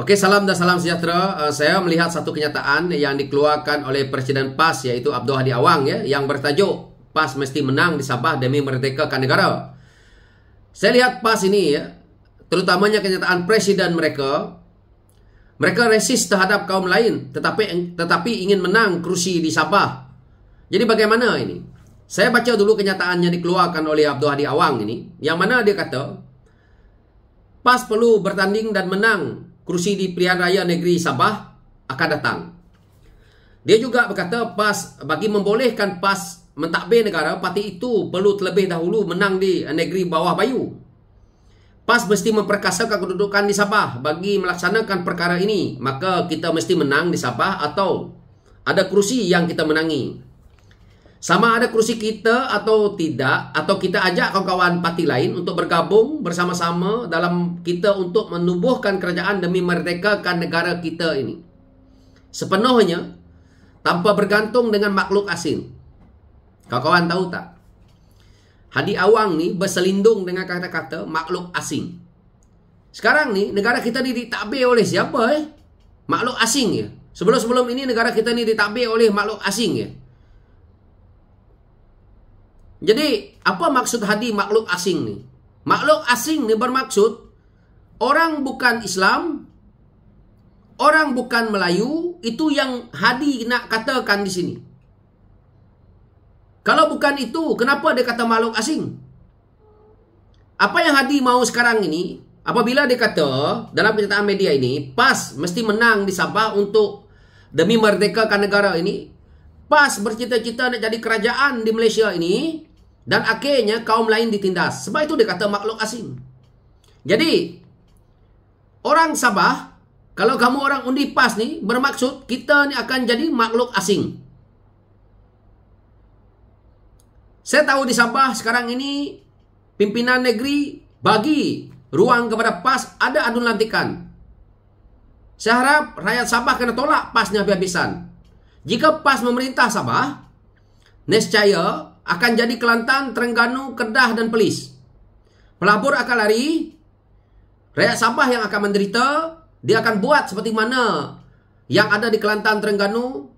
Oke, salam dan salam sejahtera. Uh, saya melihat satu kenyataan yang dikeluarkan oleh Presiden PAS yaitu Abdul Hadi Awang ya, yang bertajuk PAS mesti menang di Sabah demi merdekakan negara. Saya lihat PAS ini ya, terutamanya kenyataan Presiden mereka, mereka resis terhadap kaum lain tetapi tetapi ingin menang kerusi di Sabah. Jadi bagaimana ini? Saya baca dulu kenyataan yang dikeluarkan oleh Abdul Hadi Awang ini, yang mana dia kata PAS perlu bertanding dan menang kerusi di Pilihan Raya Negeri Sabah akan datang. Dia juga berkata PAS bagi membolehkan PAS mentakbir negara, parti itu perlu terlebih dahulu menang di negeri bawah bayu. PAS mesti memperkasakan kedudukan di Sabah bagi melaksanakan perkara ini. Maka kita mesti menang di Sabah atau ada kerusi yang kita menangi. Sama ada kursi kita atau tidak, atau kita ajak kawan-kawan parti lain untuk bergabung bersama-sama dalam kita untuk menubuhkan kerajaan demi merdekakan negara kita ini. Sepenuhnya, tanpa bergantung dengan makhluk asing. Kawan-kawan tahu tak? Hadi Awang ni berselindung dengan kata-kata makhluk asing. Sekarang ni negara kita ni ditakbir oleh siapa eh? Makhluk asing ya. Sebelum-sebelum ini negara kita ni ditakbir oleh makhluk asing ya. Jadi, apa maksud hadi makhluk asing ni? Makhluk asing ni bermaksud orang bukan Islam, orang bukan Melayu, itu yang hadi nak katakan di sini. Kalau bukan itu, kenapa dia kata makhluk asing? Apa yang Hadi mau sekarang ini, apabila dia kata dalam pernyataan media ini, PAS mesti menang di Sabah untuk demi merdekakan negara ini, PAS bercita-cita nak jadi kerajaan di Malaysia ini, dan akhirnya kaum lain ditindas. Sebab itu dia kata makhluk asing. Jadi, orang Sabah, kalau kamu orang undi pas ni, bermaksud kita ni akan jadi makhluk asing. Saya tahu di Sabah sekarang ini, pimpinan negeri bagi ruang kepada pas ada adun lantikan. Saya harap rakyat Sabah kena tolak pasnya habis-habisan. Jika pas memerintah Sabah, nescaya akan jadi Kelantan, Terengganu, Kedah dan Pelis. Pelabur akan lari. Rakyat Sabah yang akan menderita. Dia akan buat seperti mana yang ada di Kelantan, Terengganu.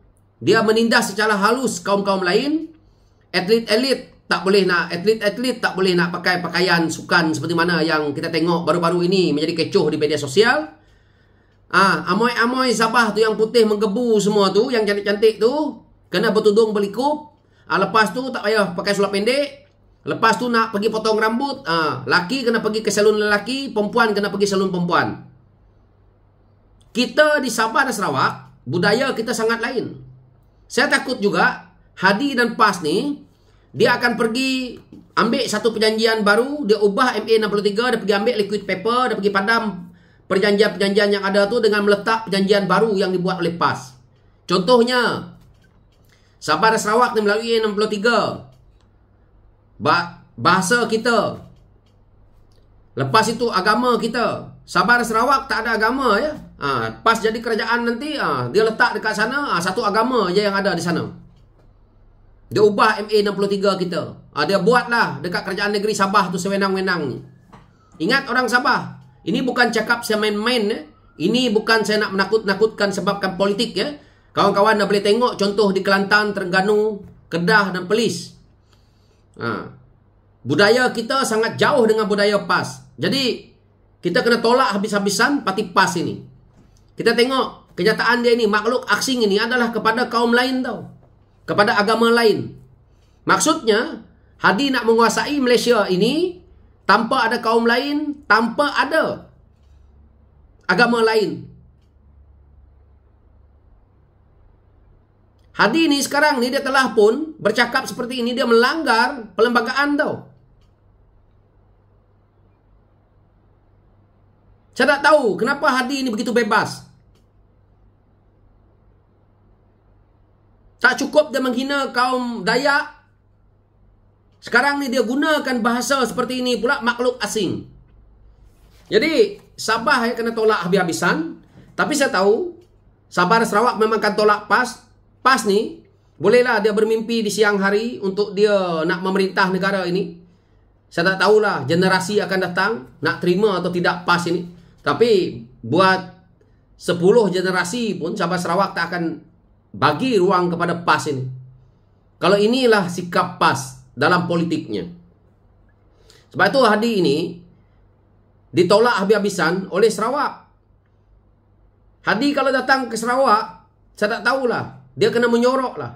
Dia menindas secara halus kaum-kaum lain. Atlet-atlet tak boleh nak atlet-atlet tak boleh nak pakai pakaian sukan seperti mana yang kita tengok baru-baru ini menjadi kecoh di media sosial. Ah, amoi-amoi Sabah tu yang putih menggebu semua tu, yang cantik-cantik tu kena bertudung belikup. Ah, lepas tu tak payah pakai seluar pendek. Lepas tu nak pergi potong rambut, ah, laki kena pergi ke salon lelaki, perempuan kena pergi salon perempuan. Kita di Sabah dan Sarawak, budaya kita sangat lain. Saya takut juga Hadi dan PAS ni dia akan pergi ambil satu perjanjian baru, dia ubah MA 63, dia pergi ambil liquid paper, dia pergi padam perjanjian-perjanjian yang ada tu dengan meletak perjanjian baru yang dibuat oleh PAS. Contohnya, Sabah dan Sarawak ni melalui A63 ba Bahasa kita Lepas itu agama kita Sabah dan Sarawak tak ada agama ya ha, Pas jadi kerajaan nanti ha, Dia letak dekat sana ha, Satu agama je yang ada di sana Dia ubah MA63 kita ha, Dia buatlah dekat kerajaan negeri Sabah tu sewenang-wenang ni Ingat orang Sabah Ini bukan cakap saya main-main ya. Ini bukan saya nak menakut-nakutkan sebabkan politik ya Kawan-kawan dah boleh tengok contoh di Kelantan, Terengganu, Kedah dan PeliS. Ha. Budaya kita sangat jauh dengan budaya PAS. Jadi kita kena tolak habis-habisan parti PAS ini. Kita tengok kenyataan dia ini makhluk aksing ini adalah kepada kaum lain tau. Kepada agama lain. Maksudnya Hadi nak menguasai Malaysia ini tanpa ada kaum lain, tanpa ada agama lain, Hadi ini sekarang ni dia telah pun bercakap seperti ini dia melanggar pelembagaan tau. Saya tak tahu kenapa Hadi ini begitu bebas. Tak cukup dia menghina kaum Dayak. Sekarang ni dia gunakan bahasa seperti ini pula makhluk asing. Jadi Sabah yang kena tolak habis-habisan. Tapi saya tahu Sabah dan Sarawak memang akan tolak pas PAS ni bolehlah dia bermimpi di siang hari untuk dia nak memerintah negara ini. Saya tak tahulah generasi akan datang nak terima atau tidak PAS ini. Tapi buat sepuluh generasi pun Sabah Sarawak tak akan bagi ruang kepada PAS ini. Kalau inilah sikap PAS dalam politiknya. Sebab itu hadi ini ditolak habis-habisan oleh Sarawak. Hadi kalau datang ke Sarawak, saya tak tahulah dia kena menyorok lah.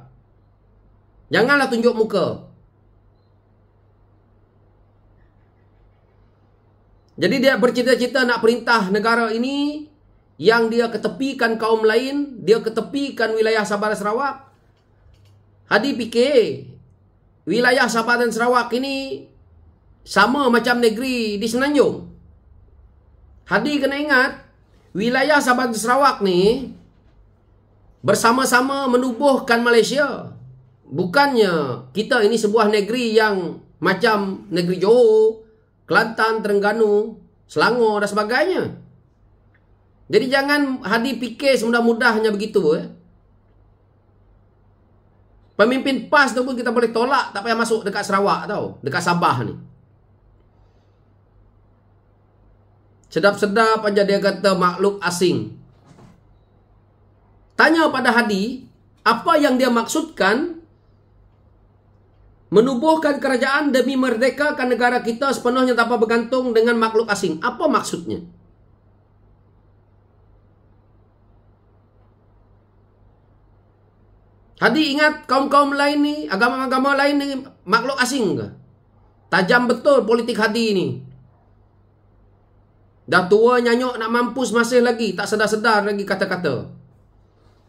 Janganlah tunjuk muka. Jadi dia bercita-cita nak perintah negara ini yang dia ketepikan kaum lain, dia ketepikan wilayah Sabah dan Sarawak. Hadi fikir, wilayah Sabah dan Sarawak ini sama macam negeri di Senanjung. Hadi kena ingat, wilayah Sabah dan Sarawak ni bersama-sama menubuhkan Malaysia. Bukannya kita ini sebuah negeri yang macam negeri Johor, Kelantan, Terengganu, Selangor dan sebagainya. Jadi jangan hadi fikir semudah-mudahnya begitu. Eh. Pemimpin PAS tu pun kita boleh tolak tak payah masuk dekat Sarawak tau. Dekat Sabah ni. Sedap-sedap aja dia kata makhluk asing tanya pada Hadi apa yang dia maksudkan menubuhkan kerajaan demi merdekakan negara kita sepenuhnya tanpa bergantung dengan makhluk asing. Apa maksudnya? Hadi ingat kaum-kaum lain ni, agama-agama lain ni makhluk asing ke? Tajam betul politik Hadi ni. Dah tua nyanyok nak mampus masih lagi, tak sedar-sedar lagi kata-kata.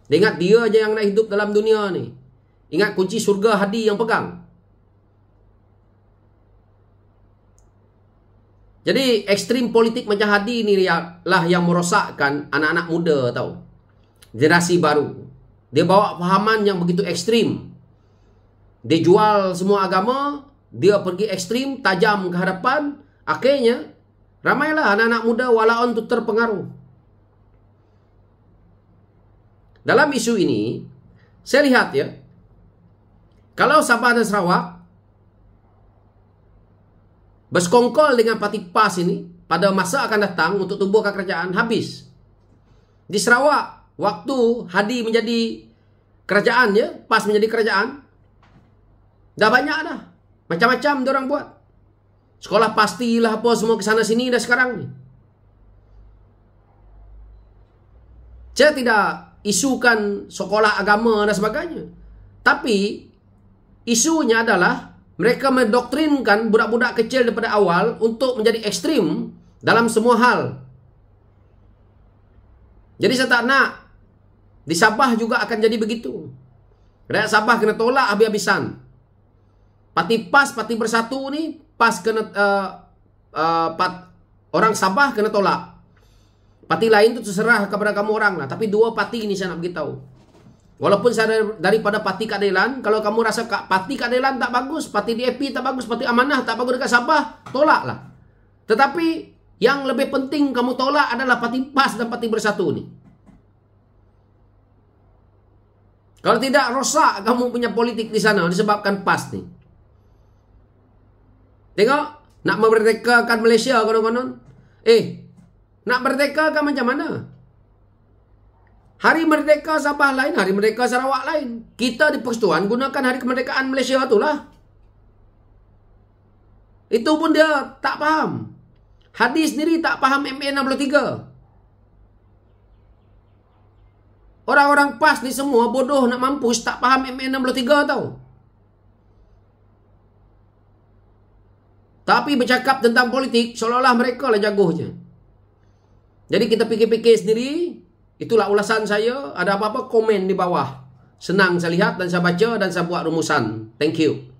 Dia ingat dia aja yang nak hidup dalam dunia ni. Ingat kunci surga hadi yang pegang. Jadi ekstrem politik macam hadi ni lah yang merosakkan anak-anak muda tau. Generasi baru. Dia bawa pemahaman yang begitu ekstrem. Dia jual semua agama. Dia pergi ekstrem tajam ke hadapan. Akhirnya, ramailah anak-anak muda walaun tu terpengaruh. Dalam isu ini, saya lihat ya, kalau Sabah dan Sarawak berskongkol dengan parti Pas ini, pada masa akan datang untuk tumbuhkan kerajaan, habis. Di Sarawak, waktu Hadi menjadi kerajaan, ya, Pas menjadi kerajaan, dah banyak dah. Macam-macam orang buat. Sekolah pastilah apa semua ke sana sini dah sekarang. Saya tidak isukan sekolah agama dan sebagainya. Tapi isunya adalah mereka mendoktrinkan budak-budak kecil daripada awal untuk menjadi ekstrim dalam semua hal. Jadi saya tak nak di Sabah juga akan jadi begitu. Rakyat Sabah kena tolak habis-habisan. Parti PAS, Parti Bersatu ni PAS kena uh, uh, pat, orang Sabah kena tolak. Pati lain tu terserah kepada kamu orang lah. Tapi dua pati ini saya nak beritahu. Walaupun saya daripada pati keadilan, kalau kamu rasa kak pati keadilan tak bagus, pati DAP tak bagus, pati amanah tak bagus dekat Sabah, tolaklah. Tetapi yang lebih penting kamu tolak adalah pati PAS dan pati bersatu ni. Kalau tidak rosak kamu punya politik di sana disebabkan PAS ni. Tengok, nak memerdekakan Malaysia konon-konon. Eh, nak merdeka kan macam mana? Hari merdeka Sabah lain, hari merdeka Sarawak lain. Kita di Persetuan gunakan hari kemerdekaan Malaysia itulah. Itu pun dia tak faham. Hadis sendiri tak faham MA 63. Orang-orang PAS ni semua bodoh nak mampus tak faham MA 63 tau. Tapi bercakap tentang politik seolah-olah mereka lah jagohnya. je. Jadi kita pikir-pikir sendiri, itulah ulasan saya. Ada apa-apa komen di bawah. Senang saya lihat dan saya baca dan saya buat rumusan. Thank you.